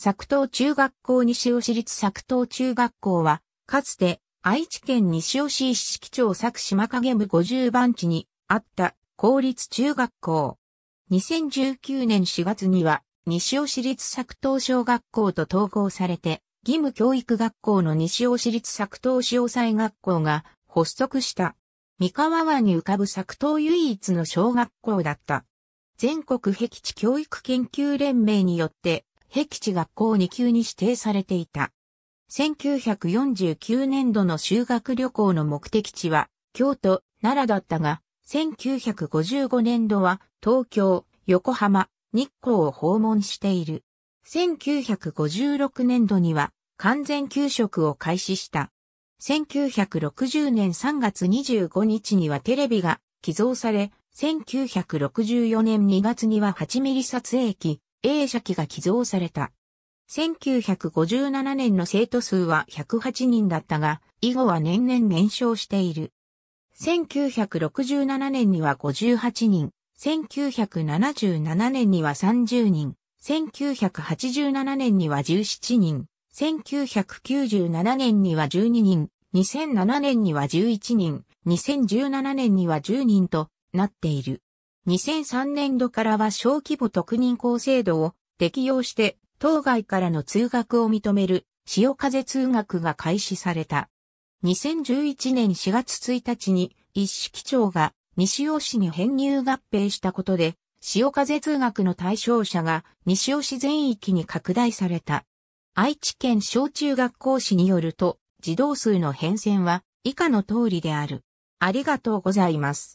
作東中学校西尾市立作東中学校は、かつて愛知県西尾市一式町作島影部50番地にあった公立中学校。2019年4月には西尾市立作東小学校と統合されて、義務教育学校の西尾市立作東市要学校が発足した。三河湾に浮かぶ作東唯一の小学校だった。全国壁地教育研究連盟によって平地学校2級に指定されていた。1949年度の修学旅行の目的地は京都、奈良だったが、1955年度は東京、横浜、日光を訪問している。1956年度には完全休職を開始した。1960年3月25日にはテレビが寄贈され、1964年2月には8ミリ撮影機、A 社機が寄贈された。1957年の生徒数は108人だったが、以後は年々減少している。1967年には58人、1977年には30人、1987年には17人、1997年には12人、2007年には11人、2017年には10人となっている。2003年度からは小規模特任校制度を適用して、当該からの通学を認める潮風通学が開始された。2011年4月1日に一式長が西尾市に編入合併したことで、潮風通学の対象者が西尾市全域に拡大された。愛知県小中学校市によると、児童数の変遷は以下の通りである。ありがとうございます。